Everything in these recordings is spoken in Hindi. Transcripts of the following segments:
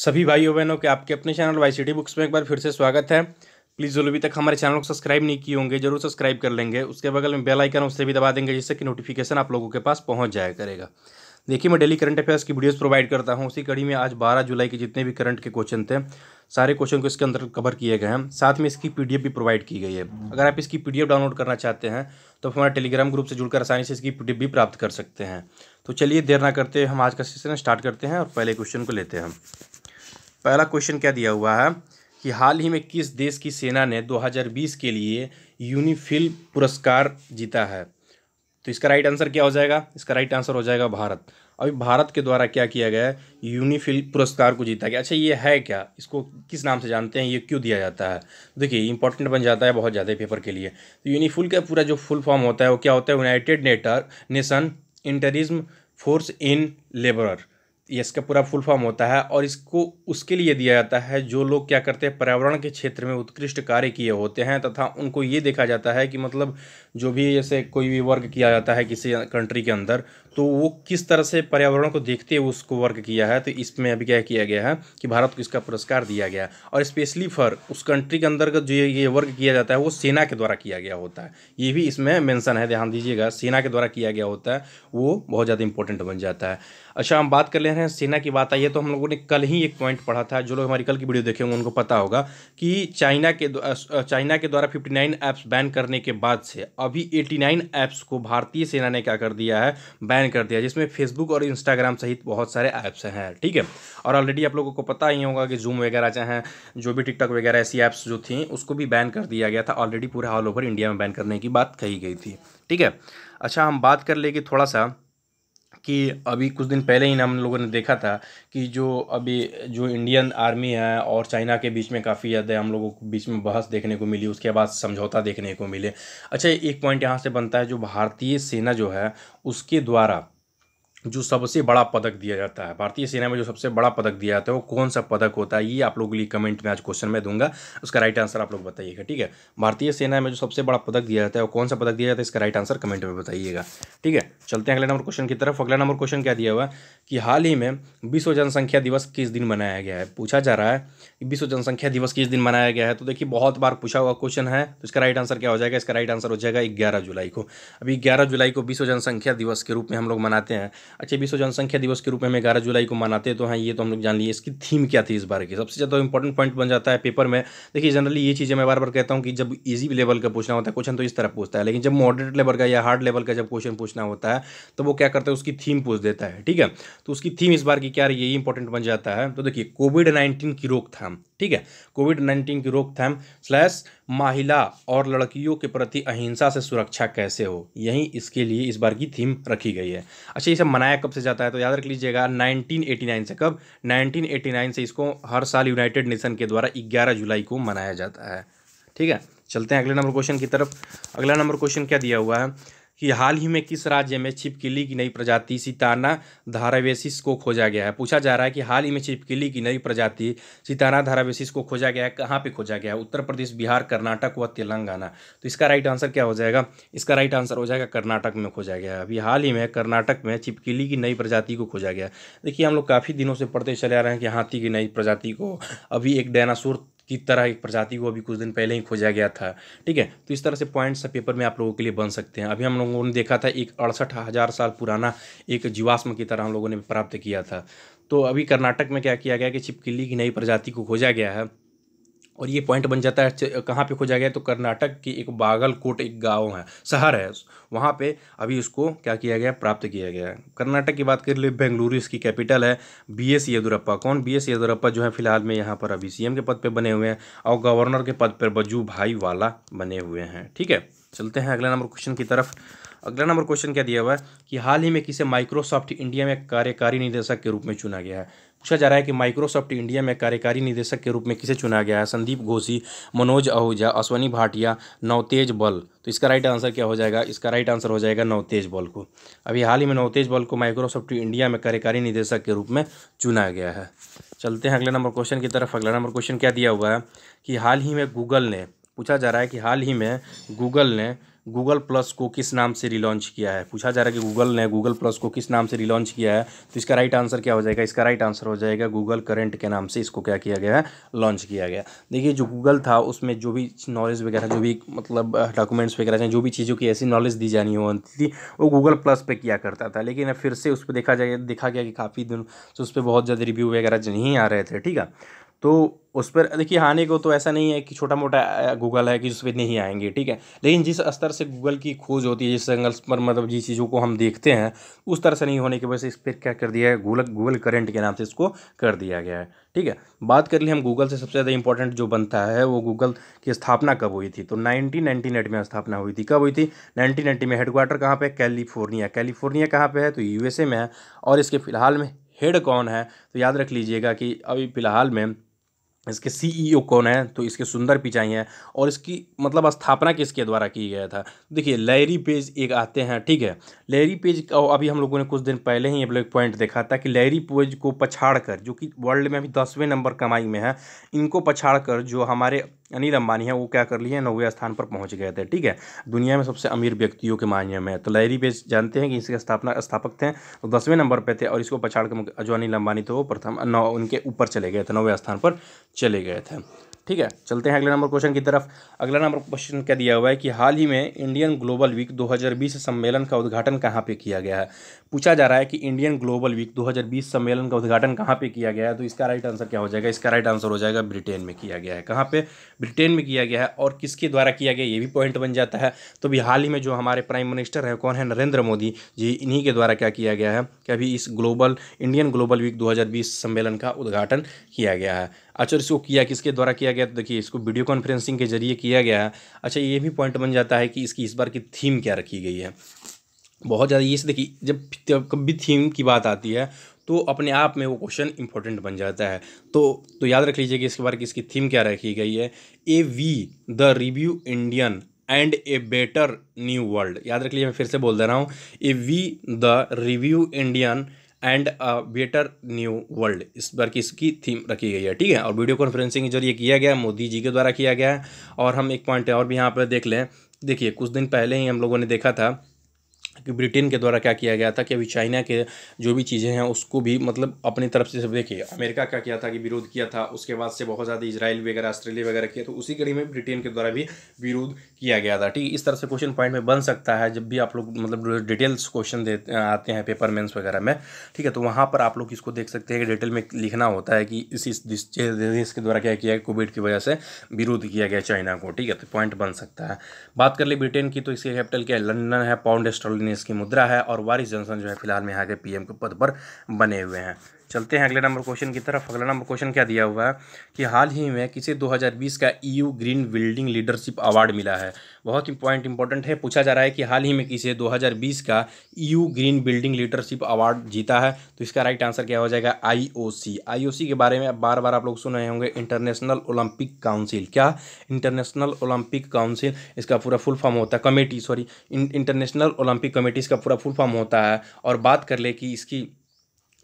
सभी भाइयों बहनों के आपके अपने चैनल वाई सिटी बुक्स में एक बार फिर से स्वागत है प्लीज़ जो अभी तक हमारे चैनल को सब्सक्राइब नहीं किए होंगे जरूर सब्सक्राइब कर लेंगे उसके बगल में बेल आइकन उससे भी दबा देंगे जिससे कि नोटिफिकेशन आप लोगों के पास पहुँच जाया करेगा देखिए मैं डेली करंट अफेयर्स की वीडियोज़ प्रोवाइड करता हूँ उसी कड़ी में आज बारह जुलाई के जितने भी करंट के क्वेश्चन थे सारे क्वेश्चन को इसके अंदर कवर किए गए हैं साथ में इसकी पी भी प्रोवाइड की गई है अगर आप इसकी पी डाउनलोड करना चाहते हैं तो हमारे टेलीग्राम ग्रुप से जुड़कर आसानी से इसकी पी भी प्राप्त कर सकते हैं तो चलिए देर ना करते हम आज का सेशन स्टार्ट करते हैं और पहले क्वेश्चन को लेते हैं पहला क्वेश्चन क्या दिया हुआ है कि हाल ही में किस देश की सेना ने 2020 के लिए यूनिफिल पुरस्कार जीता है तो इसका राइट आंसर क्या हो जाएगा इसका राइट आंसर हो जाएगा भारत अभी भारत के द्वारा क्या किया गया है यूनिफिल पुरस्कार को जीता गया अच्छा ये है क्या इसको किस नाम से जानते हैं ये क्यों दिया जाता है देखिए इंपॉर्टेंट बन जाता है बहुत ज़्यादा पेपर के लिए तो यूनिफुल का पूरा जो फुल फॉर्म होता है वो क्या होता है यूनाइटेड नेटर नेशन इंटरिज्म फोर्स इन लेबर इसका पूरा फुल फॉर्म होता है और इसको उसके लिए दिया जाता है जो लोग क्या करते हैं पर्यावरण के क्षेत्र में उत्कृष्ट कार्य किए होते हैं तथा उनको ये देखा जाता है कि मतलब जो भी जैसे कोई भी वर्क किया जाता है किसी कंट्री के अंदर तो वो किस तरह से पर्यावरण को देखते हुए उसको वर्क किया है तो इसमें अभी क्या किया गया है कि भारत को इसका पुरस्कार दिया गया और स्पेशली फॉर उस कंट्री के अंदर का जो ये वर्क किया जाता है वो सेना के द्वारा किया गया होता है ये भी इसमें मेंशन है ध्यान दीजिएगा सेना के द्वारा किया गया होता है वो बहुत ज़्यादा इंपॉर्टेंट बन जाता है अच्छा हम बात कर ले रहे हैं हैं सेना की बात आई है तो हम लोगों ने कल ही एक पॉइंट पढ़ा था जो लोग हमारी कल की वीडियो देखे होंगे उनको पता होगा कि चाइना के चाइना के द्वारा 59 ऐप्स बैन करने के बाद से अभी 89 ऐप्स को भारतीय सेना ने क्या कर दिया है बैन कर दिया जिसमें फेसबुक और इंस्टाग्राम सहित बहुत सारे ऐप्स हैं ठीक है और ऑलरेडी आप लोगों को पता ही होगा कि जूम वगैरह चाहे जो भी टिकटॉक वगैरह ऐसी ऐप्स जो थी उसको भी बैन कर दिया गया था ऑलरेडी पूरे ऑल ओवर इंडिया में बैन करने की बात कही गई थी ठीक है अच्छा हम बात कर लेंगे थोड़ा सा कि अभी कुछ दिन पहले ही ना हम लोगों ने देखा था कि जो अभी जो इंडियन आर्मी है और चाइना के बीच में काफ़ी ज़्यादा हम लोगों को बीच में बहस देखने को मिली उसके बाद समझौता देखने को मिले अच्छा एक पॉइंट यहाँ से बनता है जो भारतीय सेना जो है उसके द्वारा जो सबसे बड़ा पदक दिया जाता है भारतीय सेना में जो सबसे बड़ा पदक दिया जाता है वो कौन सा पदक होता है ये आप लोगों के लिए कमेंट में आज क्वेश्चन में दूंगा उसका राइट आंसर आप लोग बताइएगा ठीक है भारतीय सेना में जो सबसे बड़ा पदक दिया जाता है वो कौन सा पदक दिया जाता है इसका राइट आंसर कमेंट में बताइएगा ठीक है चलते हैं अगले नंबर क्वेश्चन की तरफ अगला नंबर क्वेश्चन क्या दिया हुआ कि हाल ही में विश्व जनसंख्या दिवस किस दिन मनाया गया है पूछा जा रहा है कि विश्व जनसंख्या दिवस किस दिन मनाया गया है तो देखिए बहुत बार पूछा हुआ क्वेश्चन है तो इसका राइट आंसर क्या हो जाएगा इसका राइट आंसर हो जाएगा ग्यारह जुलाई को अभी ग्यारह जुलाई को विश्व जनसंख्या दिवस के रूप में हम लोग मनाते हैं अच्छा विश्व जनसंख्या दिवस के रूप में हम ग्यारह जुलाई को मनाते तो हाँ ये तो हम लोग जान लिए इसकी थीम क्या थी इस बार की सबसे ज़्यादा इंपॉर्टेंट पॉइंट बन जाता है पेपर में देखिए जनरली ये चीज़ें मैं बार बार कहता हूँ कि जब ईजी लेवल का पूछना होता है क्वेश्चन तो इस तरह पूछता है लेकिन जब मॉडरेट लेवल का या हार्ड लेवल का जब क्वेश्चन पूछना होता है तो वो क्या करता है उसकी थीम पूछ देता है ठीक है तो उसकी थीम इस बार की क्या रही है इंपॉर्टेंट बन जाता है तो देखिए कोविड नाइन्टीन की रोकथाम ठीक है कोविड नाइन्टीन की रोकथाम स्लैश महिला और लड़कियों के प्रति अहिंसा से सुरक्षा कैसे हो यही इसके लिए इस बार की थीम रखी गई है अच्छा ये सब बनाया कब से जाता है तो याद रख लीजिएगा 1989 से कब 1989 से इसको हर साल यूनाइटेड नेशन के द्वारा 11 जुलाई को मनाया जाता है ठीक है चलते हैं अगले नंबर क्वेश्चन की तरफ अगला नंबर क्वेश्चन क्या दिया हुआ है कि हाल ही में किस राज्य में छिपकली की नई प्रजाति सिताना धारावेसिस को खोजा गया है पूछा जा रहा है कि हाल ही में छिपकली की नई प्रजाति सिताना धारावेसिस को खोजा गया है कहाँ पे खोजा गया है उत्तर प्रदेश बिहार कर्नाटक व तेलंगाना तो इसका राइट आंसर क्या हो जाएगा इसका राइट आंसर हो जाएगा कर्नाटक में खोजा गया है अभी हाल ही में कर्नाटक में छिपकली की नई प्रजाति को खोजा गया देखिए हम लोग काफ़ी दिनों से पढ़ते चले आ रहे हैं कि हाथी की नई प्रजाति को अभी एक डायनासोर की तरह एक प्रजाति को अभी कुछ दिन पहले ही खोजा गया था ठीक है तो इस तरह से पॉइंट्स पेपर में आप लोगों के लिए बन सकते हैं अभी हम लोगों ने देखा था एक अड़सठ हज़ार साल पुराना एक जीवाश्म की तरह हम लोगों ने प्राप्त किया था तो अभी कर्नाटक में क्या किया गया कि छिपकली की नई प्रजाति को खोजा गया है और ये पॉइंट बन जाता है कहाँ पे खोजा गया तो कर्नाटक की एक बागलकोट एक गांव है शहर है वहाँ पे अभी उसको क्या किया गया प्राप्त किया गया है कर्नाटक की बात कर ले बेंगलुरु इसकी कैपिटल है बी एस येदुरप्पा कौन बी एस येदुरप्पा जो है फिलहाल में यहाँ पर अभी सी के पद पर बने हुए हैं और गवर्नर के पद पर बजू भाई वाला बने हुए हैं ठीक है चलते हैं अगले नंबर क्वेश्चन की तरफ अगला नंबर क्वेश्चन क्या दिया हुआ है कि हाल ही में किसे माइक्रोसॉफ्ट इंडिया में कार्यकारी निदेशक के रूप में चुना गया है पूछा जा रहा है कि माइक्रोसॉफ्ट इंडिया में कार्यकारी निदेशक के रूप में किसे चुना गया है संदीप घोषी मनोज आहूजा अश्वनी भाटिया नवतेज बल तो इसका राइट आंसर क्या हो जाएगा इसका राइट आंसर हो जाएगा नवतेज बल को अभी हाल ही में नवतेज बल को माइक्रोसॉफ्ट इंडिया में कार्यकारी निदेशक के रूप में चुना गया है चलते हैं अगले नंबर क्वेश्चन की तरफ अगला नंबर क्वेश्चन क्या दिया हुआ है कि हाल ही में गूगल ने पूछा जा रहा है कि हाल ही में गूगल ने गूगल प्लस को किस नाम से रिलॉन्च किया है पूछा जा रहा है कि गूगल ने गूगल प्लस को किस नाम से रिलॉन्च किया है तो इसका राइट आंसर क्या हो जाएगा इसका राइट आंसर हो जाएगा गूगल करंट के नाम से इसको क्या किया गया है लॉन्च किया गया देखिए जो गूगल था उसमें जो भी नॉलेज वगैरह जो भी मतलब डॉक्यूमेंट्स वगैरह चाहे जो भी चीज़ों की ऐसी नॉलेज दी जानी होती थी वो गूगल प्लस पर किया करता था लेकिन अब फिर से उस पर देखा जाए देखा गया कि काफ़ी दिन से उस पर बहुत ज़्यादा रिव्यू वगैरह नहीं आ रहे थे ठीक है तो उस पर देखिए आने को तो ऐसा नहीं है कि छोटा मोटा गूगल है कि उस पर नहीं आएंगे ठीक है लेकिन जिस स्तर से गूगल की खोज होती है जिस एंगल्स पर मतलब जिस चीज़ों को हम देखते हैं उस तरह से नहीं होने की वजह से इस पर क्या कर दिया है गूगल गूगल करेंट के नाम से इसको कर दिया गया है ठीक है बात कर ली हम गूगल से सबसे ज़्यादा इंपॉर्टेंट जो बनता है वो गूगल की स्थापना कब हुई थी तो नाइनटीन नाइन्टी में स्थापना हुई थी कब हुई थी नाइनटीन में हेडक्वार्टर कहाँ पर कैलिफोर्निया कैलिफोर्निया कहाँ पर है तो यू में है और इसके फ़िलहाल में हेड कौन है तो याद रख लीजिएगा कि अभी फ़िलहाल में इसके सीईओ e कौन है तो इसके सुंदर पिचाई हैं और इसकी मतलब स्थापना किसके द्वारा की गया था तो देखिए लैरी पेज एक आते हैं ठीक है लैरी पेज का अभी हम लोगों ने कुछ दिन पहले ही एक पॉइंट देखा था कि लैरी पेज को पछाड़ कर जो कि वर्ल्ड में अभी दसवें नंबर कमाई में है इनको पछाड़ कर जो हमारे अनिल अंबानी है वो क्या कर लिए नौवे स्थान पर पहुँच गए थे ठीक है दुनिया में सबसे अमीर व्यक्तियों के मान्य में तो लहरी पेज जानते हैं कि इसके स्थापना स्थापक थे तो दसवें नंबर पर थे और इसको पछाड़ कर जो अनिल अंबानी थे वो प्रथम नौ उनके ऊपर चले गए थे नौवे स्थान पर चले गए थे ठीक है चलते हैं अगले नंबर क्वेश्चन की तरफ अगला नंबर क्वेश्चन क्या दिया हुआ है कि हाल ही में इंडियन ग्लोबल वीक 2020 सम्मेलन का उद्घाटन कहाँ पे किया गया है पूछा जा रहा है कि इंडियन ग्लोबल वीक 2020 सम्मेलन का उद्घाटन कहाँ पे किया गया है तो इसका राइट आंसर क्या हो जाएगा इसका राइट आंसर हो जाएगा ब्रिटेन में किया गया है कहाँ पर ब्रिटेन में किया गया है और किसके द्वारा किया गया ये भी पॉइंट बन जाता है तो भी हाल ही में जो हमारे प्राइम मिनिस्टर हैं कौन है नरेंद्र मोदी जी इन्हीं के द्वारा क्या किया गया है कि अभी इस ग्लोबल इंडियन ग्लोबल वीक दो सम्मेलन का उद्घाटन किया गया है अच्छा इसको किया किसके द्वारा किया गया तो देखिए इसको वीडियो कॉन्फ्रेंसिंग के जरिए किया गया है अच्छा ये भी पॉइंट बन जाता है कि इसकी इस बार की थीम क्या रखी गई है बहुत ज़्यादा ये देखिए जब कभी थीम की बात आती है तो अपने आप में वो क्वेश्चन इंपॉर्टेंट बन जाता है तो तो याद रख लीजिए कि इसके बारे की इसकी थीम क्या रखी गई है a we the review Indian and a better new world याद रख लीजिए मैं फिर से बोल दे रहा हूँ a we the review Indian and better new world इस बार की इसकी थीम रखी गई है ठीक है और वीडियो कॉन्फ्रेंसिंग के जरिए किया गया मोदी जी के द्वारा किया गया है और हम एक पॉइंट और भी यहाँ पर देख लें देखिए कुछ दिन पहले ही हम लोगों ने देखा था कि ब्रिटेन के द्वारा क्या किया गया था कि अभी चाइना के जो भी चीज़ें हैं उसको भी मतलब अपनी तरफ से सब देखिए अमेरिका का किया था कि विरोध किया था उसके बाद से बहुत ज़्यादा इजराइल वगैरह ऑस्ट्रेलिया वगैरह किया तो उसी कड़ी में ब्रिटेन के द्वारा भी विरोध किया गया था ठीक इस तरह से क्वेश्चन पॉइंट में बन सकता है जब भी आप लोग मतलब डिटेल्स क्वेश्चन दे आते हैं पेपर मेंस वगैरह में ठीक है तो वहाँ पर आप लोग इसको देख सकते हैं कि डिटेल में लिखना होता है कि इस इस देश के द्वारा क्या किया गया कोविड की वजह से विरोध किया गया चाइना को ठीक है तो पॉइंट बन सकता है बात कर ली ब्रिटेन की तो इसके कैपिटल क्या है लंडन है पाउंड स्टर्लिन इसकी मुद्रा है और वारिस जॉनसन जो है फिलहाल में यहाँ के पी के पद पर बने हुए हैं चलते हैं अगले नंबर क्वेश्चन की तरफ अगला नंबर क्वेश्चन क्या दिया हुआ है कि हाल ही में किसे 2020 का EU green building leadership award मिला है बहुत ही पॉइंट इंपॉर्टेंट है पूछा जा रहा है कि हाल ही में किसे 2020 का EU green building leadership award जीता है तो इसका राइट आंसर क्या हो जाएगा आईओसी आईओसी के बारे में बार बार आप लोग सुन रहे होंगे इंटरनेशनल ओलंपिक काउंसिल क्या इंटरनेशनल ओलंपिक काउंसिल इसका पूरा फुल फॉर्म होता है committee sorry international Olympic committee इसका पूरा फुल फॉर्म होता है और बात कर ले कि इसकी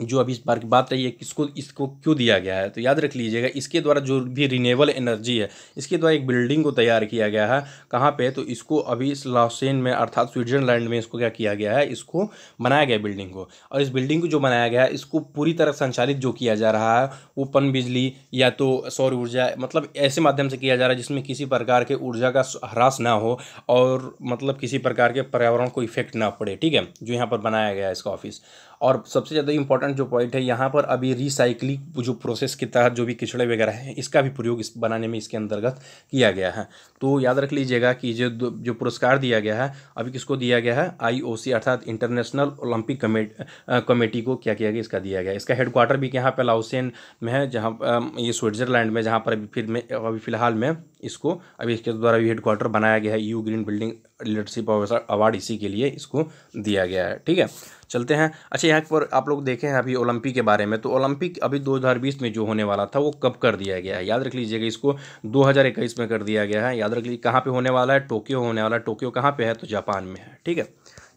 जो अभी इस बार की बात रही है किसको इसको क्यों दिया गया है तो याद रख लीजिएगा इसके द्वारा जो भी रिनेबल एनर्जी है इसके द्वारा एक बिल्डिंग को तैयार किया गया है कहाँ पे तो इसको अभी इस लॉसेन में अर्थात स्विट्जरलैंड में इसको क्या किया गया है इसको बनाया गया बिल्डिंग को और इस बिल्डिंग को जो बनाया गया है इसको पूरी तरह संचालित जो किया जा रहा है वो पन बिजली या तो सौर ऊर्जा मतलब ऐसे माध्यम से किया जा रहा है जिसमें किसी प्रकार के ऊर्जा का ह्रास ना हो और मतलब किसी प्रकार के पर्यावरण को इफेक्ट ना पड़े ठीक है जो यहाँ पर बनाया गया है इसका ऑफिस और सबसे ज़्यादा इंपॉर्टेंट जो पॉइंट है यहाँ पर अभी रिसाइकलिंग जो प्रोसेस के तहत जो भी किचड़े वगैरह हैं इसका भी प्रयोग इस बनाने में इसके अंतर्गत किया गया है तो याद रख लीजिएगा कि जो जो पुरस्कार दिया गया है अभी किसको दिया गया है आईओसी अर्थात इंटरनेशनल ओलंपिक कमेटी कमेटी को क्या किया गया इसका दिया गया इसका हेडक्वार्टर भी यहाँ पर लाउसेन में है जहाँ ये स्विट्ज़रलैंड में जहाँ पर अभी फिर में अभी फ़िलहाल में इसको अभी इसके द्वारा भी हेडक्वार्टर बनाया गया है EU green building leadership award इसी के लिए इसको दिया गया है ठीक है चलते हैं अच्छा यहाँ पर आप लोग देखें अभी ओलंपिक के बारे में तो ओलंपिक अभी 2020 में जो होने वाला था वो कब कर दिया गया है याद रख लीजिएगा इसको 2021 में कर दिया गया है याद रख लीजिए कहाँ पर होने वाला है टोक्यो होने वाला है टोक्यो कहाँ पर है तो जापान में है ठीक है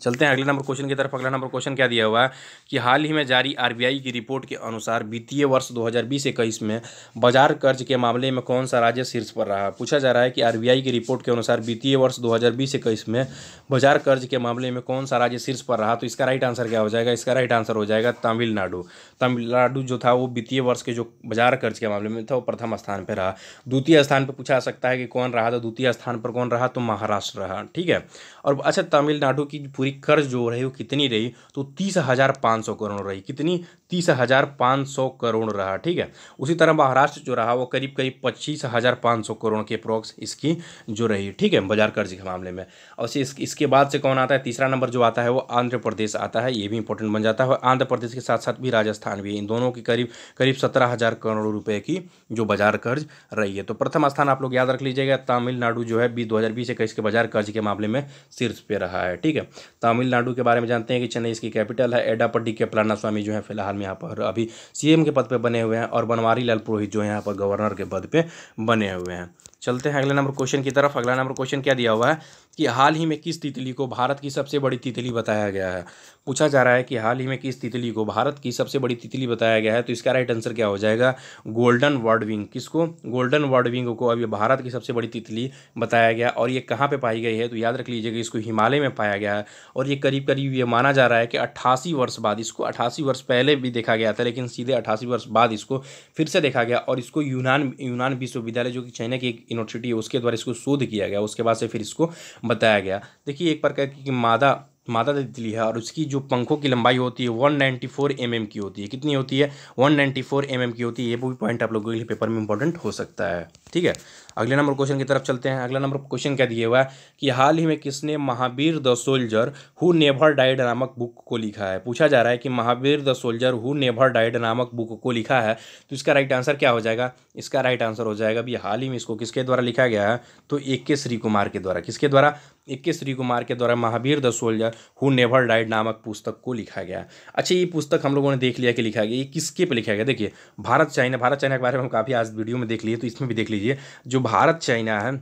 चलते हैं अगले नंबर क्वेश्चन की तरफ अगला नंबर क्वेश्चन क्या दिया हुआ है कि हाल ही में जारी आरबीआई की रिपोर्ट के अनुसार वित्तीय वर्ष 2020-21 में बाजार कर्ज के मामले में कौन सा राज्य शीर्ष पर रहा पूछा जा रहा है कि आरबीआई की रिपोर्ट के अनुसार वित्तीय वर्ष 2020-21 में बाजार कर्ज के मामले में कौन सा राज्य शीर्ष पर रहा तो इसका राइट आंसर क्या हो जाएगा इसका राइट आंसर हो जाएगा तमिलनाडु तमिलनाडु जो था वो वित्तीय वर्ष के जो बाजार कर्ज के मामले में था वो प्रथम स्थान पर रहा द्वितीय स्थान पर पूछा सकता है कि कौन रहा था तो द्वितीय स्थान पर कौन रहा तो महाराष्ट्र रहा ठीक है और अच्छा तमिलनाडु की पूरी हुई कर्ज जो रही वो कितनी रही तो तीस हज़ार पाँच सौ करोड़ रही कितनी तीस हज़ार पाँच सौ करोड़ रहा ठीक है उसी तरह महाराष्ट्र जो रहा वो करीब करीब पच्चीस हज़ार पाँच सौ करोड़ के अप्रोक्स इसकी जो रही ठीक है बाजार कर्ज के मामले में और इस, इसके बाद से कौन आता है तीसरा नंबर जो आता है वो आंध्र प्रदेश आता है ये भी इंपॉर्टेंट बन जाता है आंध्र प्रदेश के साथ साथ भी राजस्थान भी इन दोनों की करीब करीब सत्रह करोड़ रुपये की जो बाजार कर्ज रही है तो प्रथम स्थान आप लोग याद रख लीजिएगा तमिलनाडु जो है बी दो हज़ार बीस के बाजार कर्ज के मामले में शीर्ष पे रहा है ठीक है तमिलनाडु के बारे में जानते हैं कि चेन्नई इसकी कैपिटल है एडापड्डी के स्वामी जो है फिलहाल में यहाँ पर अभी सीएम के पद पर बने हुए हैं और बनवारी लाल पुरोहित जो है यहाँ पर गवर्नर के पद पर बने हुए हैं चलते हैं अगले नंबर क्वेश्चन की तरफ अगला नंबर क्वेश्चन क्या दिया हुआ है कि हाल ही में किस तितली को भारत की सबसे बड़ी तितली बताया गया है पूछा जा रहा है कि हाल ही में किस तितली को भारत की सबसे बड़ी तितली बताया गया है तो इसका राइट आंसर क्या हो जाएगा गोल्डन वर्ड विंग किसको गोल्डन वर्ड विंग को अभी भारत की सबसे बड़ी तितली बताया गया और ये कहाँ पर पाई गई है तो याद रख लीजिएगा इसको हिमालय में पाया गया है और ये करीब करीब ये माना जा रहा है कि अट्ठासी वर्ष बाद इसको अट्ठासी वर्ष पहले भी देखा गया था लेकिन सीधे अट्ठासी वर्ष बाद इसको फिर से देखा गया और इसको यूनान यूनान विश्वविद्यालय जो कि चाइना की एक यूनिवर्सिटी है उसके द्वारा इसको शोध किया गया उसके बाद से फिर इसको बताया गया देखिए एक प्रकार की मादा मादा तितली है और उसकी जो पंखों की लंबाई होती है 194 नाइन्टी mm की होती है कितनी होती है 194 नाइन्टी mm की होती है ये वो भी पॉइंट आप लोगों के लिए पेपर में इंपॉर्टेंट हो सकता है ठीक है अगले नंबर क्वेश्चन की तरफ चलते हैं अगला नंबर क्वेश्चन क्या दिया हुआ है कि हाल ही में किसने Mahavir the soldier who never died नामक बुक को लिखा है पूछा जा रहा है कि Mahavir the soldier who never died नामक बुक को लिखा है तो इसका राइट आंसर क्या हो जाएगा इसका राइट आंसर हो जाएगा अभी हाल ही में इसको किसके द्वारा लिखा गया है तो ए के श्री कुमार के द्वारा किसके द्वारा ए के श्री कुमार के द्वारा Mahavir the soldier who never died नामक पुस्तक को लिखा गया अच्छा ये पुस्तक हम लोगों ने देख लिया कि लिखा गया ये किसके पर लिखा गया देखिए भारत चाइना भारत चाइना के बारे में हम काफ़ी आज वीडियो में देख लिए तो इसमें भी देख लीजिए लीजिए जो भारत चाइना है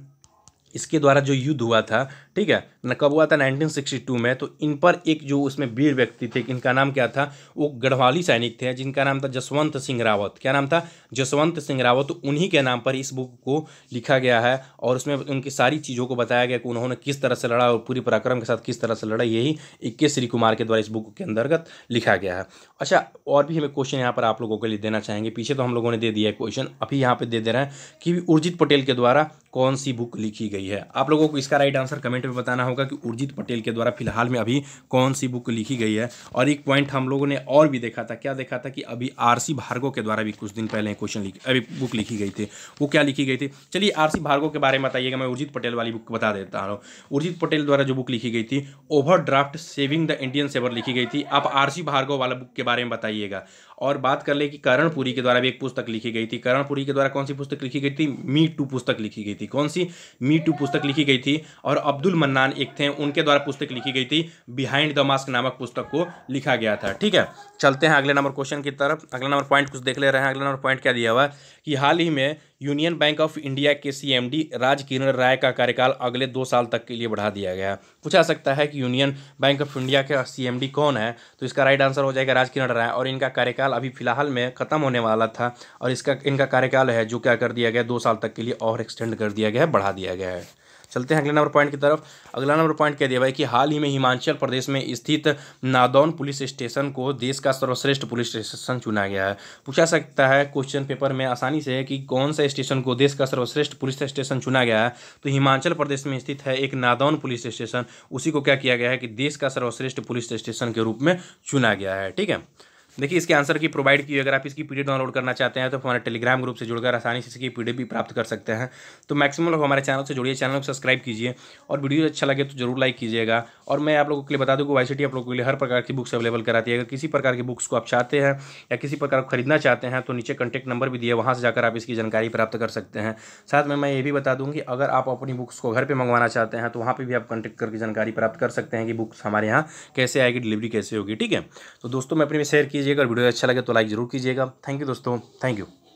इसके द्वारा जो युद्ध हुआ था ठीक है न कब हुआ था 1962 में तो इन पर एक जो उसमें वीर व्यक्ति थे इनका नाम क्या था वो गढ़वाली सैनिक थे जिनका नाम था जसवंत सिंह रावत क्या नाम था जसवंत सिंह रावत तो उन्हीं के नाम पर इस बुक को लिखा गया है और उसमें उनकी सारी चीज़ों को बताया गया कि उन्होंने किस तरह से लड़ा और पूरी पराक्रम के साथ किस तरह से लड़ा यही इक्के श्री कुमार के द्वारा इस बुक के अंतर्गत लिखा गया है अच्छा और भी हमें क्वेश्चन यहाँ पर आप लोगों के लिए देना चाहेंगे पीछे तो हम लोगों ने दे दिया है क्वेश्चन अभी यहाँ पर दे दे रहे हैं कि उर्जित पटेल के द्वारा कौन सी बुक लिखी गई है आप लोगों को इसका राइट आंसर कमेंट में बताना होगा कि उर्जित पटेल के द्वारा फिलहाल में अभी कौन सी बुक लिखी गई है और एक पॉइंट हम लोगों ने और भी देखा था क्या देखा था कि अभी आर सी भार्गव के द्वारा भी कुछ दिन पहले क्वेश्चन लिख अभी बुक लिखी गई थी वो क्या लिखी गई थी चलिए आर सी भार्गव के बारे में बताइएगा मैं उर्जित पटेल वाली बुक बता देता हूँ उर्जित पटेल द्वारा जो बुक लिखी गई थी overdraft saving the Indian saver लिखी गई थी आप आर सी भार्गव वाला बुक के बारे में बताइएगा और बात कर ले कि करणपुरी के द्वारा भी एक पुस्तक लिखी गई थी करणपुरी के द्वारा कौन सी पुस्तक लिखी गई थी मी टू पुस्तक लिखी गई थी कौन सी मी टू पुस्तक लिखी गई थी और अब्दुल मन्नान एक थे उनके द्वारा पुस्तक लिखी गई थी बिहाइंड द मास्क नामक पुस्तक को लिखा गया था ठीक है चलते हैं अगले नंबर क्वेश्चन की तरफ अगला नंबर पॉइंट कुछ देख ले रहे हैं अगला नंबर पॉइंट क्या दिया हुआ कि हाल ही में यूनियन बैंक ऑफ इंडिया के सीएमडी राजकिरण राय का कार्यकाल अगले दो साल तक के लिए बढ़ा दिया गया है पूछा सकता है कि यूनियन बैंक ऑफ इंडिया के सीएमडी कौन है तो इसका राइट आंसर हो जाएगा राजकिरण राय और इनका कार्यकाल अभी फिलहाल में खत्म होने वाला था और इसका इनका कार्यकाल है जो क्या कर दिया गया दो साल तक के लिए और एक्सटेंड कर दिया गया है बढ़ा दिया गया है चलते हैं अगले नंबर पॉइंट की तरफ अगला नंबर पॉइंट कह दिया भाई कि हाल ही में हिमाचल प्रदेश में स्थित नादौन पुलिस स्टेशन को देश का सर्वश्रेष्ठ पुलिस स्टेशन चुना गया है पूछा सकता है क्वेश्चन पेपर में आसानी से है कि कौन सा स्टेशन को देश का सर्वश्रेष्ठ पुलिस स्टेशन चुना गया है तो हिमाचल प्रदेश में स्थित है एक नादौन पुलिस स्टेशन उसी को क्या किया गया है कि देश का सर्वश्रेष्ठ पुलिस स्टेशन के रूप में चुना गया है ठीक है देखिए इसके आंसर की प्रोवाइड की अगर आप इसकी पीडीएफ डाउनलोड करना चाहते हैं तो हमारे टेलीग्राम ग्रुप से जुड़कर आसानी से इसकी पीडीएफ भी प्राप्त कर सकते हैं तो मैक्सिमम लोग हमारे चैनल से जुड़िए चैनल को सब्सक्राइब कीजिए और वीडियो अच्छा लगे तो जरूर लाइक कीजिएगा और मैं आप लोगों के लिए बता दूँ कि वाई आप लोगों के लिए हर प्रकार की बुक्स अवेलेबल कराती है अगर किसी प्रकार की बुक्स को आप चाहते हैं या किसी प्रकार को खरीदना चाहते हैं तो नीचे कॉन्टैक्ट नंबर भी दिए वहाँ से जाकर आप इसकी जानकारी प्राप्त कर सकते हैं साथ में मैं ये भी बता दूँ कि अगर आप अपनी बुक्स को घर पर मंगवाना चाहते हैं तो वहाँ पर भी आप कॉन्टैक्ट करके जानकारी प्राप्त कर सकते हैं कि बुक्स हमारे यहाँ कैसे आएगी डिलीवरी कैसे होगी ठीक है तो दोस्तों मैं अपने शेयर कीजिए कीजिएगा और वीडियो अच्छा लगे तो लाइक ज़रूर कीजिएगा थैंक यू दोस्तों थैंक यू